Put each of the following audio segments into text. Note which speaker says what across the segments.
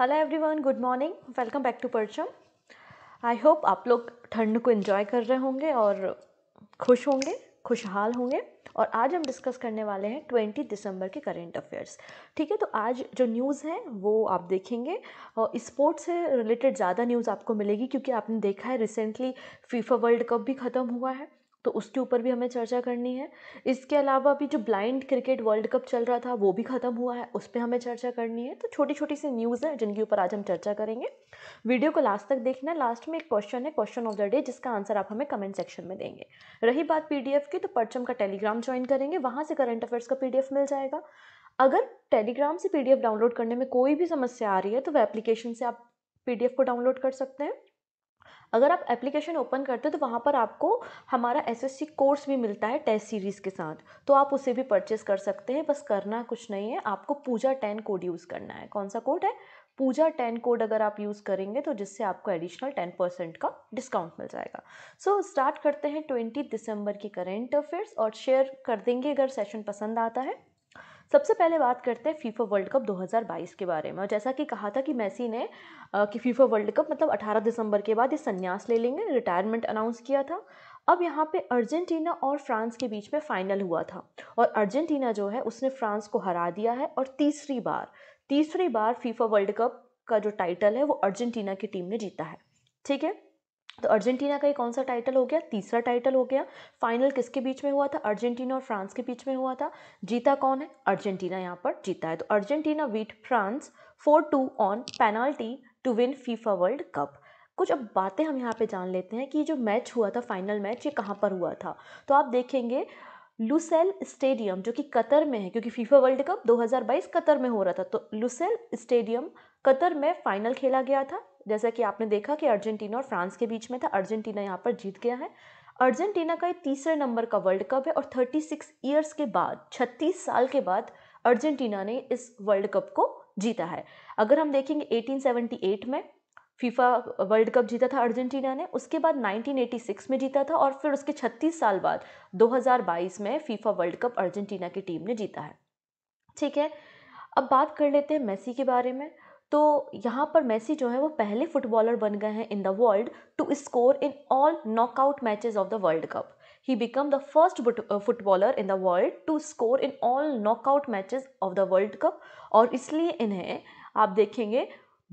Speaker 1: Hello everyone good morning welcome back to Parcham I hope आप लोग ठंड को इन्जॉय कर रहे होंगे और खुश होंगे खुशहाल होंगे और आज हम डिस्कस करने वाले हैं ट्वेंटी दिसंबर के करेंट अफेयर्स ठीक है तो आज जो न्यूज़ हैं वो आप देखेंगे और स्पोर्ट्स से रिलेटेड ज़्यादा न्यूज़ आपको मिलेगी क्योंकि आपने देखा है रिसेंटली फीफा वर्ल्ड कप भी ख़त्म हुआ है तो उसके ऊपर भी हमें चर्चा करनी है इसके अलावा भी जो ब्लाइंड क्रिकेट वर्ल्ड कप चल रहा था वो भी ख़त्म हुआ है उस पर हमें चर्चा करनी है तो छोटी छोटी सी न्यूज़ है जिनके ऊपर आज हम चर्चा करेंगे वीडियो को लास्ट तक देखना लास्ट में एक क्वेश्चन है क्वेश्चन ऑफ द डे जिसका आंसर आप हमें कमेंट सेक्शन में देंगे रही बात पी की तो परचम का टेलीग्राम ज्वाइन करेंगे वहाँ से करंट अफेयर्स का पी मिल जाएगा अगर टेलीग्राम से पी डाउनलोड करने में कोई भी समस्या आ रही है तो वह एप्लीकेशन से आप पी को डाउनलोड कर सकते हैं अगर आप एप्लीकेशन ओपन करते हो तो वहाँ पर आपको हमारा एसएससी कोर्स भी मिलता है टेस्ट सीरीज़ के साथ तो आप उसे भी परचेज़ कर सकते हैं बस करना कुछ नहीं है आपको पूजा टेन कोड यूज़ करना है कौन सा कोड है पूजा टेन कोड अगर आप यूज़ करेंगे तो जिससे आपको एडिशनल टेन परसेंट का डिस्काउंट मिल जाएगा सो so, स्टार्ट करते हैं ट्वेंटी दिसंबर की करेंट अफेयर्स और शेयर कर देंगे अगर सेशन पसंद आता है सबसे पहले बात करते हैं फीफा वर्ल्ड कप 2022 के बारे में और जैसा कि कहा था कि मैसी ने कि फीफा वर्ल्ड कप मतलब 18 दिसंबर के बाद ये संन्यास ले लेंगे रिटायरमेंट अनाउंस किया था अब यहाँ पे अर्जेंटीना और फ्रांस के बीच में फ़ाइनल हुआ था और अर्जेंटीना जो है उसने फ्रांस को हरा दिया है और तीसरी बार तीसरी बार फीफा वर्ल्ड कप का जो टाइटल है वो अर्जेंटीना की टीम ने जीता है ठीक है तो अर्जेंटीना का ये कौन सा टाइटल हो गया तीसरा टाइटल हो गया फाइनल किसके बीच में हुआ था अर्जेंटीना और फ्रांस के बीच में हुआ था जीता कौन है अर्जेंटीना यहाँ पर जीता है तो Argentina beat France four two on penalty to win FIFA World Cup कुछ अब बातें हम यहाँ पे जान लेते हैं कि जो मैच हुआ था फाइनल मैच ये कहाँ पर हुआ था तो आप देखेंगे लुसेल स्टेडियम जो कि कतर में है क्योंकि फीफा वर्ल्ड कप 2022 कतर में हो रहा था तो लुसेल स्टेडियम कतर में फाइनल खेला गया था जैसा कि आपने देखा कि अर्जेंटीना और फ्रांस के बीच में था अर्जेंटीना यहाँ पर जीत गया है अर्जेंटीना का ये तीसरे नंबर का वर्ल्ड कप है और 36 ईयर्स के बाद 36 साल के बाद अर्जेंटीना ने इस वर्ल्ड कप को जीता है अगर हम देखेंगे 1878 में फीफा वर्ल्ड कप जीता था अर्जेंटीना ने उसके बाद 1986 में जीता था और फिर उसके 36 साल बाद 2022 में फीफा वर्ल्ड कप अर्जेंटीना की टीम ने जीता है ठीक है अब बात कर लेते हैं मेसी के बारे में तो यहाँ पर मेसी जो है वो पहले फुटबॉलर बन गए हैं in the world to score in all knockout matches of the world cup he become the first footballer in the world to score in all knockout matches of the world cup और इसलिए इन्हें आप देखेंगे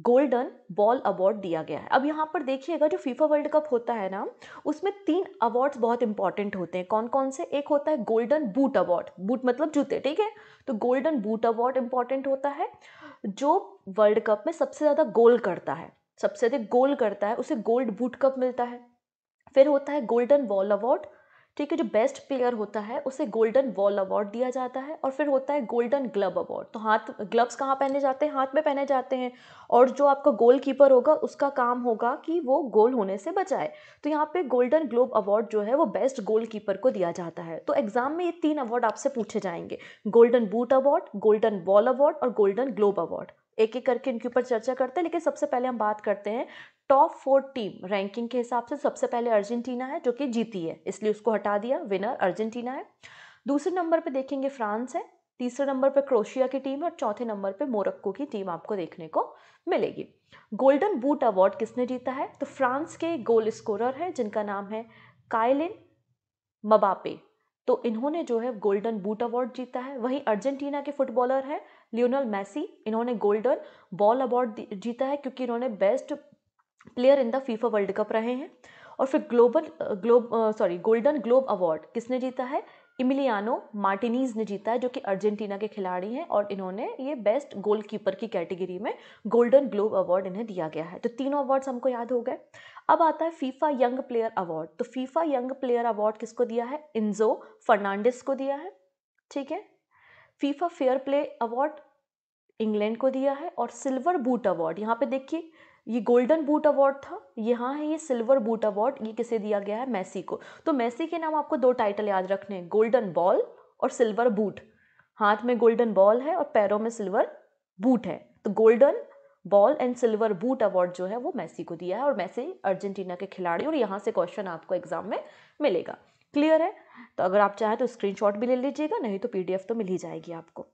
Speaker 1: golden ball award दिया गया है अब यहाँ पर देखिएगा जो फीफा वर्ल्ड कप होता है ना उसमें तीन अवार्ड्स बहुत इंपॉर्टेंट होते हैं कौन कौन से एक होता है गोल्डन बूट अवार्ड बूट मतलब जूते ठीक है तो गोल्डन बूट अवार्ड इंपॉर्टेंट होता है जो वर्ल्ड कप में सबसे ज़्यादा गोल करता है सबसे अधिक गोल करता है उसे गोल्ड बूट कप मिलता है फिर होता है गोल्डन बॉल अवार्ड ठीक है जो बेस्ट प्लेयर होता है उसे गोल्डन बॉल अवार्ड दिया जाता है और फिर होता है गोल्डन ग्लब अवार्ड तो हाथ ग्लव्स कहाँ पहने जाते हैं हाथ में पहने जाते हैं और जो आपका गोल कीपर होगा उसका काम होगा कि वो गोल होने से बचाए तो यहाँ पे गोल्डन ग्लोब अवार्ड जो है वो बेस्ट गोल कीपर को दिया जाता है तो एग्जाम में ये तीन अवार्ड आपसे पूछे जाएंगे golden boot award golden ball award और गोल्डन ग्लोब अवार्ड एक एक करके इनके ऊपर चर्चा करते हैं लेकिन सबसे पहले हम बात करते हैं टॉप फोर टीम रैंकिंग के हिसाब से सबसे पहले अर्जेंटीना है जो कि जीती है इसलिए उसको हटा दिया विनर अर्जेंटीना है दूसरे नंबर पर देखेंगे फ्रांस है तीसरे नंबर पर क्रोशिया की टीम और चौथे नंबर पर मोरक्को की टीम आपको देखने को मिलेगी गोल्डन बूट अवार्ड किसने जीता है तो फ्रांस के गोल स्कोरर हैं जिनका नाम है कायलिन मबापे तो इन्होंने जो है गोल्डन बूट अवार्ड जीता है वहीं अर्जेंटीना के फुटबॉलर हैं लियोनल मैसी इन्होंने गोल्डन बॉल अवार्ड जीता है क्योंकि इन्होंने best player in the FIFA World Cup रहे हैं और फिर global globe sorry golden globe award किसने जीता है इमिलियानो मार्टिनीज ने जीता है जो कि अर्जेंटीना के खिलाड़ी हैं और इन्होंने ये बेस्ट गोलकीपर की कैटेगरी में गोल्डन ग्लोब अवार्ड इन्हें दिया गया है तो तीनों अवार्ड्स हमको याद हो गए अब आता है फीफा यंग प्लेयर अवार्ड तो फीफा यंग प्लेयर अवार्ड किसको दिया है इन्जो फर्नांडिस को दिया है ठीक है FIFA fair play award England को दिया है और सिल्वर बूट अवार्ड यहाँ पे देखिए ये गोल्डन बूट अवार्ड था यहाँ है ये सिल्वर बूट अवार्ड ये किसे दिया गया है मैसी को तो मैसी के नाम आपको दो टाइटल याद रखने हैं गोल्डन बॉल और सिल्वर बूट हाथ में गोल्डन बॉल है और पैरों में सिल्वर बूट है तो golden ball and silver boot award जो है वो मैसी को दिया है और मैसी अर्जेंटीना के खिलाड़ी और यहाँ से क्वेश्चन आपको एग्जाम में मिलेगा क्लियर है तो अगर आप चाहें तो स्क्रीनशॉट भी ले लीजिएगा नहीं तो पीडीएफ तो मिल ही जाएगी आपको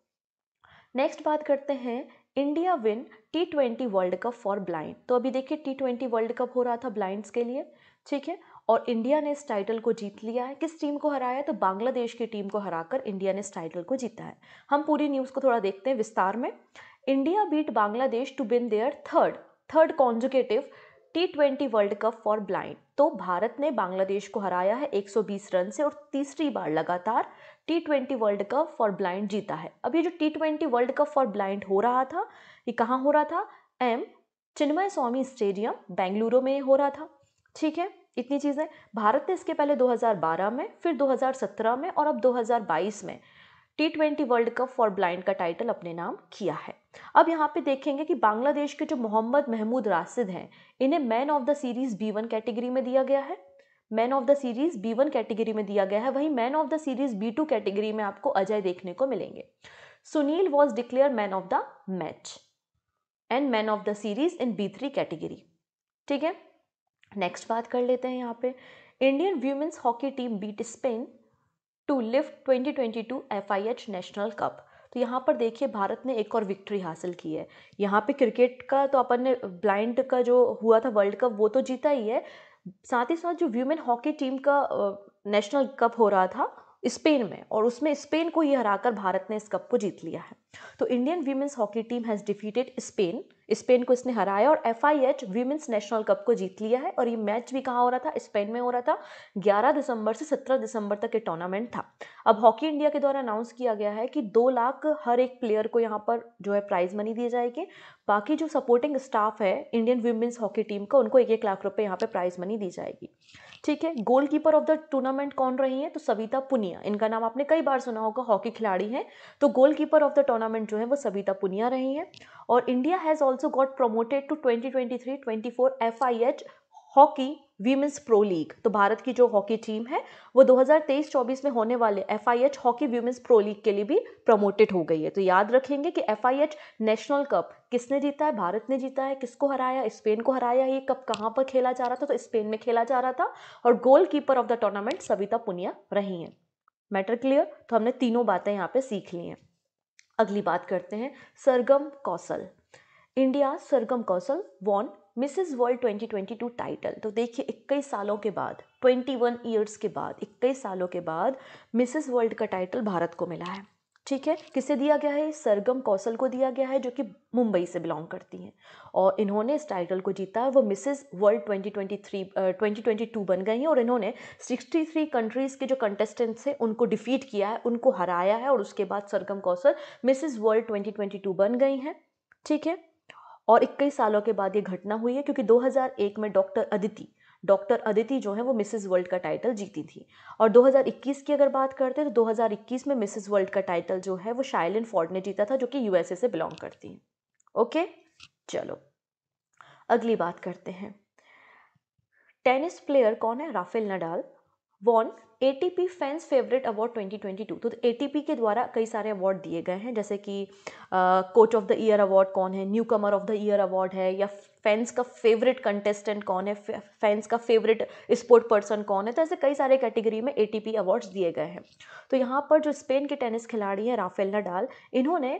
Speaker 1: नेक्स्ट बात करते हैं India win T twenty world cup for blind तो अभी देखिए टी ट्वेंटी वर्ल्ड कप हो रहा था ब्लाइंड्स के लिए ठीक है और इंडिया ने इस टाइटल को जीत लिया है किस टीम को हराया है तो बांग्लादेश की टीम को हराकर इंडिया ने इस टाइटल को जीता है हम पूरी न्यूज़ को थोड़ा देखते हैं विस्तार में India beat Bangladesh to win their third third consecutive T twenty world cup for blind तो भारत ने बांग्लादेश को हराया है 120 रन से और तीसरी बार लगातार T twenty world cup for blind जीता है अब ये जो T twenty world cup for blind हो रहा था ये कहाँ हो रहा था M Chinnaswamy stadium Bengaluru में हो रहा था ठीक है इतनी चीज़ें भारत ने इसके पहले 2012 में फिर 2017 में और अब 2022 में T twenty world cup for blind का टाइटल अपने नाम किया है अब यहाँ पे देखेंगे कि बांग्लादेश के जो मोहम्मद महमूद राशिद हैं इन्हें man of the series B one category में दिया गया है man of the series B one category में दिया गया है वहीं man of the series B two category में आपको अजय देखने को मिलेंगे Sunil was declared man of the match and man of the series in B three category ठीक है नेक्स्ट बात कर लेते हैं यहाँ पे Indian women's hockey team beat Spain to lift 2022 FIH national cup तो यहाँ पर देखिए भारत ने एक और विक्ट्री हासिल की है यहाँ पे क्रिकेट का तो अपन ने ब्लाइंड का जो हुआ था वर्ल्ड कप वो तो जीता ही है साथ ही साथ जो व्यूमेन हॉकी टीम का नेशनल कप हो रहा था स्पेन में और उसमें स्पेन को ही हराकर भारत ने इस कप को जीत लिया है तो Indian women's hockey team has defeated Spain Spain को इसने हराया और F I H women's national cup को जीत लिया है और ये मैच भी कहाँ हो रहा था स्पेन में हो रहा था 11 दिसंबर से 17 दिसंबर तक ये टूर्नामेंट था अब हॉकी इंडिया के द्वारा अनाउंस किया गया है कि दो लाख हर एक प्लेयर को यहाँ पर जो है प्राइज मनी दिए जाएगी बाकी जो सपोर्टिंग स्टाफ है इंडियन वीमेंस हॉकी टीम का उनको एक एक लाख रुपये यहाँ पर प्राइज मनी दी जाएगी ठीक है goal keeper of the tournament कौन रही है तो सविता पुनिया इनका नाम आपने कई बार सुना होगा हॉकी खिलाड़ी हैं तो goal keeper of the tournament tournament जो है वो सविता पुनिया रही हैं और India has also got promoted to 2023 24 FIH hockey women's pro league तो भारत की जो हॉकी टीम है वो 2023-24 में होने वाले F hockey women's pro league के लिए भी प्रमोटेड हो गई है तो याद रखेंगे कि एफ नेशनल कप किसने जीता है भारत ने जीता है किसको हराया स्पेन को हराया ये कप कहाँ पर खेला जा रहा था तो स्पेन में खेला जा रहा था और goal keeper of the tournament Savita Punia रही हैं मैटर क्लियर तो हमने तीनों बातें यहाँ पर सीख ली हैं अगली बात करते हैं Sargam Kaushal India Sargam Kaushal won Mrs World 2022 title तो देखिए इक्कीस सालों के बाद 21 ईयर्स के बाद इक्कीस सालों के बाद मिसेस वर्ल्ड का टाइटल भारत को मिला है ठीक है किसे दिया गया है सरगम कौशल को दिया गया है जो कि मुंबई से बिलोंग करती हैं और इन्होंने इस टाइटल को जीता है वो मिसेस वर्ल्ड 2023 2022 बन गई हैं और इन्होंने 63 कंट्रीज़ के जो कंटेस्टेंट्स हैं उनको डिफीट किया है उनको हराया है और उसके बाद सरगम कौशल मिसेस वर्ल्ड 2022 बन गई हैं ठीक है और इक्कीस सालों के बाद ये घटना हुई है क्योंकि 2001 में डॉक्टर अदिति डॉक्टर अदिति जो है वो मिसेज़ वर्ल्ड का टाइटल जीती थी और 2021 की अगर बात करते हैं तो 2021 में मिसेज़ वर्ल्ड का टाइटल जो है वो शाइलिन फॉर्ड ने जीता था जो कि यूएसए से बिलोंग करती हैं ओके चलो अगली बात करते हैं टेनिस प्लेयर कौन है Rafael Nadal won a ATP fans favourite award 2022 तो ए एटीपी के द्वारा कई सारे अवार्ड दिए गए हैं जैसे कि coach of the year award कौन है newcomer of the year award है या फैंस का फेवरेट कंटेस्टेंट कौन है फैंस का फेवरेट स्पोर्ट पर्सन कौन है तो ऐसे कई सारे कैटेगरी में ए अवार्ड्स दिए गए हैं तो यहाँ पर जो स्पेन के टेनिस खिलाड़ी हैं राफेल नडाल इन्होंने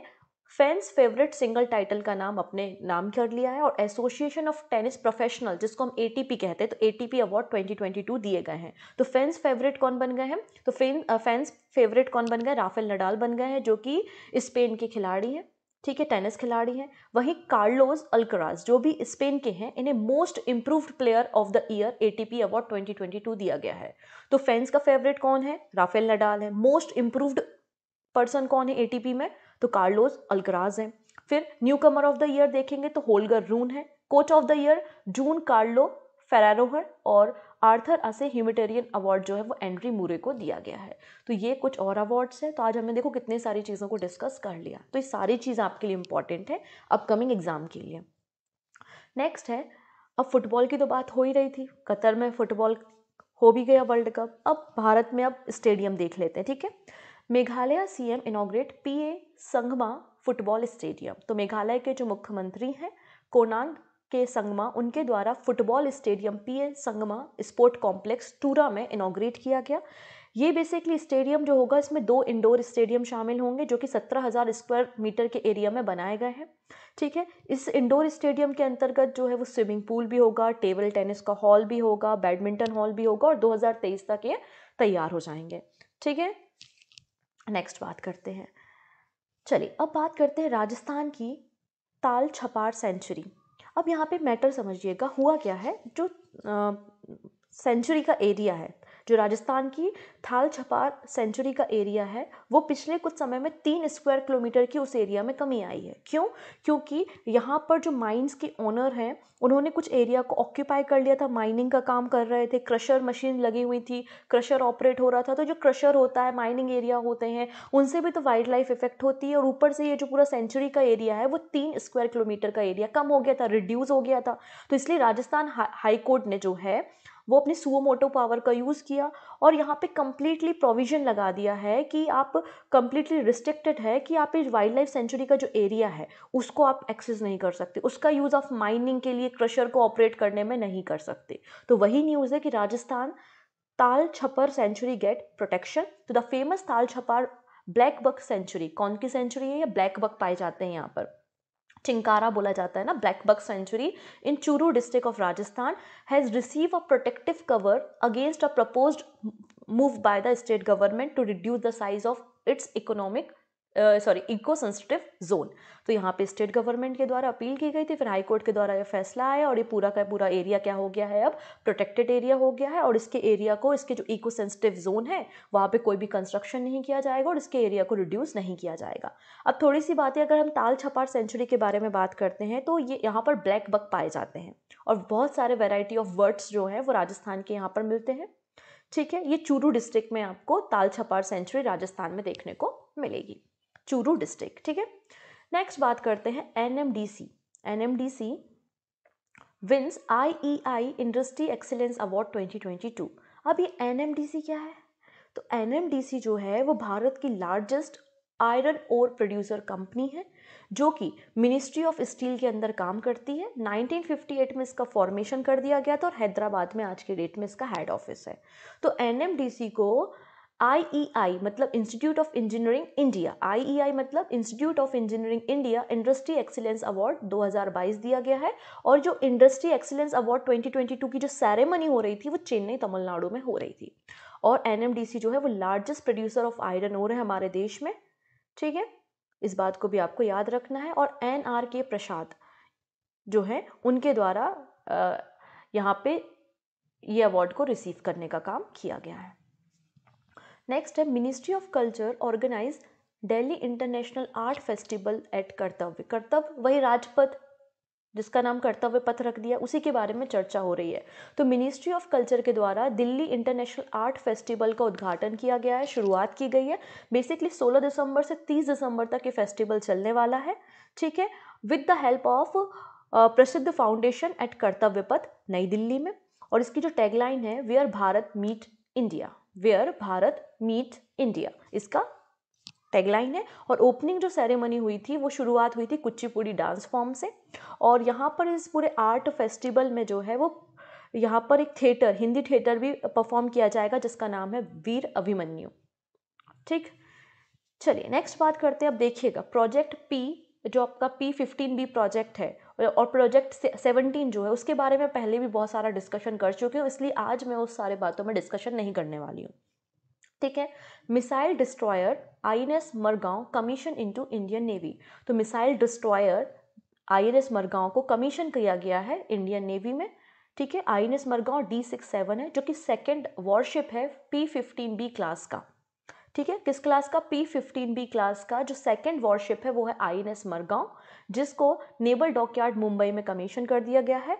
Speaker 1: फैंस फेवरेट सिंगल टाइटल का नाम अपने नाम कर लिया है और एसोसिएशन ऑफ टेनिस प्रोफेशनल जिसको हम ए कहते हैं तो ए अवार्ड 2022 दिए गए हैं तो फैंस फेवरेट कौन बन गए हैं तो फैंस फेवरेट कौन बन गए राफेल नडाल बन गए हैं जो कि स्पेन के खिलाड़ी हैं ठीक है टेनिस खिलाड़ी हैं वहीं कार्लोस अल्कराज जो भी स्पेन के हैं इन्हें most improved player of the year ATP award 2022 दिया गया है तो फैंस का फेवरेट कौन है राफेल नडाल है मोस्ट इम्प्रूव्ड पर्सन कौन है एटीपी में तो कार्लोस अल्कराज हैं फिर newcomer of the year देखेंगे तो होलगर रून है coach of the year Juan Carlos Ferrero और आर्थर असे ह्यूमिटेरियन अवार्ड जो है वो एंड्री मूरे को दिया गया है तो ये कुछ और अवार्ड्स हैं तो आज हमने देखो कितने सारी चीज़ों को डिस्कस कर लिया तो ये सारी चीज़ आपके लिए इंपॉर्टेंट है अपकमिंग एग्ज़ाम के लिए नेक्स्ट है अब फुटबॉल की तो बात हो ही रही थी कतर में फुटबॉल हो भी गया वर्ल्ड कप अब भारत में अब स्टेडियम देख लेते हैं ठीक है Meghalaya C CM inaugurate A Sangma football stadium तो मेघालय के जो मुख्यमंत्री हैं कोनांग के संगमा उनके द्वारा football stadium P N Sangma sport complex Tura में इनाग्रेट किया गया ये बेसिकली स्टेडियम जो होगा इसमें दो इंडोर स्टेडियम शामिल होंगे जो कि सत्रह हज़ार स्क्वायर मीटर के एरिया में बनाए गए हैं ठीक है इस इंडोर स्टेडियम के अंतर्गत जो है वो स्विमिंग पूल भी होगा टेबल टेनिस का हॉल भी होगा बैडमिंटन हॉल भी होगा और 2023 तक ये तैयार हो जाएंगे ठीक है नेक्स्ट बात करते हैं चलिए अब बात करते हैं राजस्थान की ताल छपार सेंचुरी अब यहाँ पर मैटर समझिएगा हुआ क्या है जो सेंचुरी का एरिया है जो राजस्थान की थाल छपार सेंचुरी का एरिया है वो पिछले कुछ समय में तीन स्क्वायर किलोमीटर की उस एरिया में कमी आई है क्यों क्योंकि यहाँ पर जो माइंस के ओनर हैं उन्होंने कुछ एरिया को ऑक्यूपाई कर लिया था माइनिंग का काम कर रहे थे क्रशर मशीन लगी हुई थी क्रशर ऑपरेट हो रहा था तो जो क्रशर होता है माइनिंग एरिया होते हैं उनसे भी तो वाइल्ड लाइफ इफेक्ट होती है और ऊपर से ये जो पूरा सेंचुरी का एरिया है वो तीन स्क्वायर किलोमीटर का एरिया कम हो गया था रिड्यूस हो गया था तो इसलिए राजस्थान हाईकोर्ट ने जो है वो अपने सुओ मोटो पावर का यूज़ किया और यहाँ पे कम्प्लीटली प्रोविज़न लगा दिया है कि आप कम्प्लीटली रिस्ट्रिक्टेड है कि आप इस वाइल्ड लाइफ सेंचुरी का जो एरिया है उसको आप एक्सेस नहीं कर सकते उसका यूज़ आप माइनिंग के लिए क्रशर को ऑपरेट करने में नहीं कर सकते तो वही न्यूज़ है कि Rajasthan Tal Chhapar sanctuary gets protection to the famous Tal Chhapar black blackbuck century कौन की सेंचुरी है या ब्लैक बक पाए जाते हैं यहाँ पर चिंकारा बोला जाता है ना blackbuck sanctuary in Churu district of Rajasthan has receive a protective cover against a propose move by the state government to reduce the size of its economic sorry eco sensitive zone तो यहाँ पे स्टेट गवर्नमेंट के द्वारा appeal की गई थी फिर high court के द्वारा ये फैसला आया और ये पूरा का पूरा एरिया क्या हो गया है अब प्रोटेक्टेड एरिया हो गया है और इसके एरिया को इसके जो इको सेंसिटिव जोन है वहाँ पे कोई भी कंस्ट्रक्शन नहीं किया जाएगा और इसके एरिया को रिड्यूस नहीं किया जाएगा अब थोड़ी सी बातें अगर हम ताल छपार सेंचुरी के बारे में बात करते हैं तो ये यहाँ पर ब्लैक बक पाए जाते हैं और बहुत सारे वेराइटी ऑफ वर्ड्स जो हैं वो राजस्थान के यहाँ पर मिलते हैं ठीक है ये चूरू डिस्ट्रिक्ट में आपको ताल छपार सेंचुरी राजस्थान में देखने को मिलेगी चूरू डिस्ट्रिक्ट ठीक है नेक्स्ट बात करते हैं N M D C N M D C wins I E I industry excellence award 2022 अब ये एन एम डी सी क्या है तो एन एम डी सी जो है वो भारत की largest iron ore producer company है जो कि मिनिस्ट्री ऑफ स्टील के अंदर काम करती है 1958 में इसका फॉर्मेशन कर दिया गया था और हैदराबाद में आज के डेट में इसका हेड ऑफिस है तो एनएमडीसी को आईईआई e मतलब institute of engineering India IEI मतलब institute of engineering India industry excellence award 2022 दिया गया है और जो इंडस्ट्री एक्सीलेंस अवार्ड 2022 की जो सेरेमनी हो रही थी वो चेन्नई तमिलनाडु में हो रही थी और एन जो है वो largest producer of iron ore है हमारे देश में ठीक है इस बात को भी आपको याद रखना है और एन आर के प्रसाद जो है उनके द्वारा यहाँ पे ये अवार्ड को रिसीव करने का काम किया गया है नेक्स्ट है ministry of culture organise daily international art festival at Kartavya Kartavya वही राजपथ जिसका नाम कर्तव्य पथ रख दिया उसी के बारे में चर्चा हो रही है तो मिनिस्ट्री ऑफ कल्चर के द्वारा दिल्ली इंटरनेशनल आर्ट फेस्टिवल का उद्घाटन किया गया है शुरुआत की गई है बेसिकली 16 दिसंबर से 30 दिसंबर तक ये फेस्टिवल चलने वाला है ठीक है with the help of Prasiddha foundation at Kartavya Path नई दिल्ली में और इसकी जो टैगलाइन है we are Bharat meet India where Bharat meet India इसका टैगलाइन है और ओपनिंग जो सेरेमनी हुई थी वो शुरुआत हुई थी कुचिपुड़ी डांस फॉर्म से और यहाँ पर इस पूरे आर्ट फेस्टिवल में जो है वो यहाँ पर एक थिएटर हिंदी थिएटर भी परफॉर्म किया जाएगा जिसका नाम है वीर अभिमन्यु ठीक चलिए नेक्स्ट बात करते हैं अब देखिएगा प्रोजेक्ट पी जो आपका पी फिफ्टीन बी प्रोजेक्ट है और प्रोजेक्ट सेवनटीन जो है उसके बारे में पहले भी बहुत सारा डिस्कशन कर चुकी हूँ इसलिए आज मैं उस सारे बातों में डिस्कशन नहीं करने वाली हूँ ठीक है missile destroyer S Mormugao commission into Indian navy तो मिसाइल डिस्ट्रॉयर एस मरगांव को कमीशन किया गया है इंडियन नेवी में ठीक है S Mormugao D six seven है जो कि सेकेंड वॉरशिप है पी फिफ्टीन बी क्लास का ठीक है किस क्लास का पी फिफ्टीन बी क्लास का जो सेकेंड वॉरशिप है वो है आई एन एस मरगांव जिसको नेवल डॉकयार्ड मुंबई में कमीशन कर दिया गया है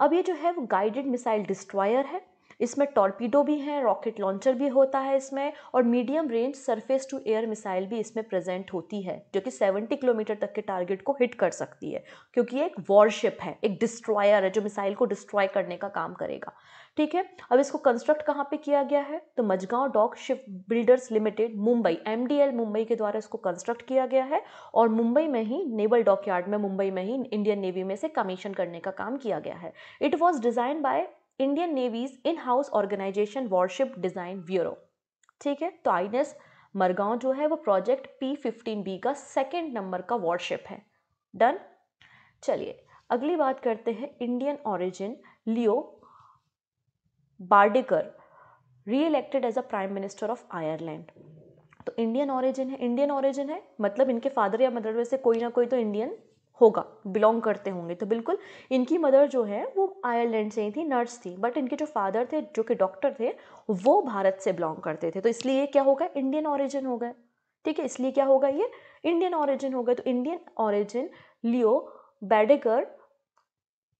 Speaker 1: अब ये जो है वो गाइडेड मिसाइल डिस्ट्रॉयर है इसमें टॉर्पीडो भी हैं रॉकेट लॉन्चर भी होता है इसमें और medium range surface to air missile भी इसमें प्रेजेंट होती है जो कि 70 किलोमीटर तक के टारगेट को हिट कर सकती है क्योंकि एक वॉरशिप है एक डिस्ट्रॉयर है जो मिसाइल को डिस्ट्रॉय करने का काम करेगा ठीक है अब इसको कंस्ट्रक्ट कहाँ पे किया गया है तो Mazagon dock ship builders limited Mumbai M Mumbai के द्वारा इसको कंस्ट्रक्ट किया गया है और मुंबई में ही नेवल डॉक में मुंबई में ही इंडियन नेवी में से कमीशन करने का काम किया गया है it was design by Indian navy's in house organisation warship design bureau ठीक है तो आई मरगांव जो है वो प्रोजेक्ट पी फिफ्टीन बी का सेकेंड नंबर का वॉरशिप है डन चलिए अगली बात करते हैं Indian origin Leo Varadkar reelected as a prime minister of Ireland तो इंडियन ऑरिजिन है इंडियन ऑरिजिन है मतलब इनके फादर या मदर में से कोई ना कोई तो इंडियन होगा बिलोंग करते होंगे तो बिल्कुल इनकी मदर जो है वो आयरलैंड से ही थी नर्स थी बट इनके जो फादर थे जो कि डॉक्टर थे वो भारत से बिलोंग करते थे तो इसलिए ये क्या होगा इंडियन ऑरिजिन होगा ठीक है इसलिए क्या होगा ये इंडियन ऑरिजिन होगा तो Indian origin Leo Varadkar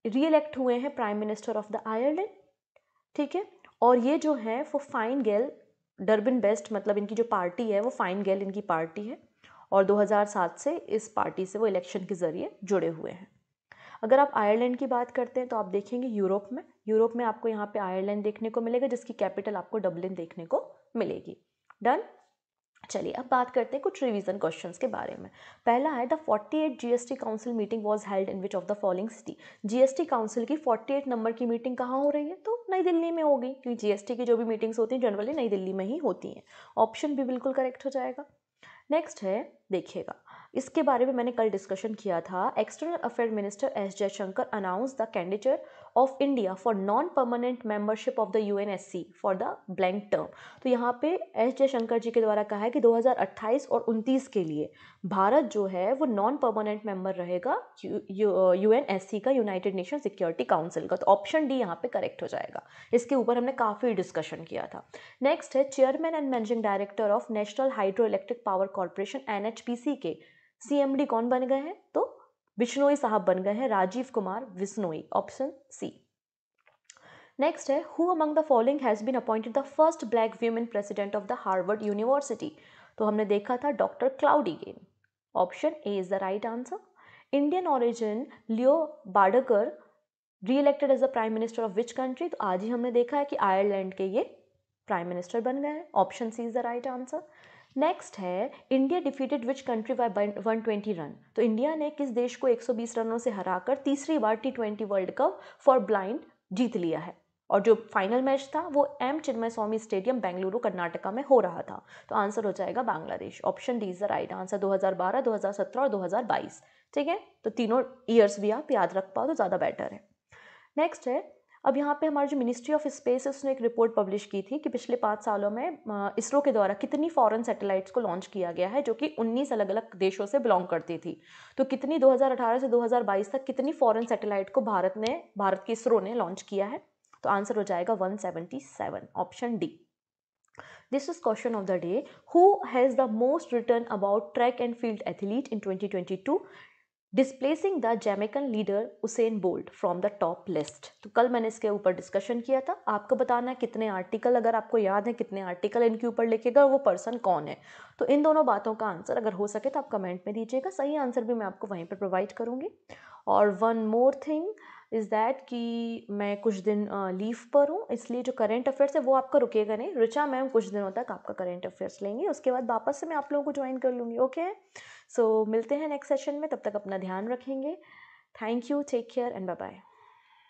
Speaker 1: reelect हुए हैं prime minister of the Ireland ठीक है और ये जो है वो फाइन गेल डरबिन बेस्ट मतलब इनकी जो पार्टी है वो फाइन गेल इनकी पार्टी है और 2007 से इस पार्टी से वो इलेक्शन के ज़रिए जुड़े हुए हैं अगर आप आयरलैंड की बात करते हैं तो आप देखेंगे यूरोप में यूरोप में आपको यहाँ पे आयरलैंड देखने को मिलेगा जिसकी कैपिटल आपको डबलिन देखने को मिलेगी डन चलिए अब बात करते हैं कुछ रिवीजन क्वेश्चंस के बारे में पहला है the 48 GST council meeting was held in which of the following city GST council की 48 नंबर की मीटिंग कहाँ हो रही है तो नई दिल्ली में होगी क्योंकि जीएसटी की जो भी मीटिंग्स होती हैं जनरली नई दिल्ली में ही होती हैं ऑप्शन भी बिल्कुल करेक्ट हो जाएगा नेक्स्ट है देखिएगा इसके बारे में मैंने कल डिस्कशन किया था external affair minister S Jaishankar announce the candidate of India for non permanent membership of the C for the blank term तो यहाँ पे एस जयशंकर जी के द्वारा कहा है कि 2028 और 29 के लिए भारत जो है वो नॉन परमानेंट मेंबर रहेगा यू एन एस सी का यूनाइटेड नेशन सिक्योरिटी काउंसिल का तो ऑप्शन डी यहाँ पे करेक्ट हो जाएगा इसके ऊपर हमने काफ़ी डिस्कशन किया था नेक्स्ट है chairman and managing director of national hydro electric power corporation N K C कौन बन गए हैं तो बिश्नोई साहब बन गए हैं Rajiv Kumar Bishnoi option C next है who among the following has been appointed the first black women president of the Harvard university तो हमने देखा था doctor Claudine Gay option A is the right answer Indian origin Leo Varadkar reelected as the prime minister of which country तो आज ही हमने देखा है कि आयरलैंड के ये प्राइम मिनिस्टर बन गए हैं option C is the right answer next है India defeated which country by 120 run तो इंडिया ने किस देश को 120 रनों से हराकर तीसरी बार T twenty world cup for blind जीत लिया है और जो फाइनल मैच था वो M Chinnaswamy stadium Bengaluru Karnataka में हो रहा था तो आंसर हो जाएगा Bangladesh option D is the right answer 2012, 2017 और 2022 ठीक है तो तीनों ईयर्स भी आप याद रख पाओ तो ज़्यादा बेटर है नेक्स्ट है अब यहाँ पे हमारी जो मिनिस्ट्री ऑफ स्पेस है उसने एक रिपोर्ट पब्लिश की थी कि पिछले पाँच सालों में इसरो के द्वारा कितनी फॉरेन सैटेलाइट्स को लॉन्च किया गया है जो कि 19 अलग अलग देशों से बिलोंग करती थी तो कितनी 2018 से 2022 तक कितनी फॉरेन सैटेलाइट को भारत ने भारत के इसरो ने लॉन्च किया है तो आंसर हो जाएगा one option D This is question of the day. Who has the most written about track and field athlete in 2022? Displacing the Jamaican leader Usain Bolt from the top list तो कल मैंने इसके ऊपर discussion किया था आपको बताना है कितने आर्टिकल अगर आपको याद है कितने आर्टिकल इनके ऊपर लिखेगा गए वो पर्सन कौन है तो इन दोनों बातों का आंसर अगर हो सके तो आप कमेंट में दीजिएगा सही आंसर भी मैं आपको वहीं पर प्रोवाइड करूँगी और one more thing is that कि मैं कुछ दिन लीव पर हूँ इसलिए जो करेंट अफेयर्स है वो आपका रुकेगा नहीं रिचा मैम कुछ दिनों तक आपका करेंट अफेयर्स लेंगे उसके बाद वापस से मैं आप लोगों को ज्वाइन कर लूँगी ओके okay? सो so, मिलते हैं नेक्स्ट सेशन में तब तक अपना ध्यान रखेंगे thank you take care and bye bye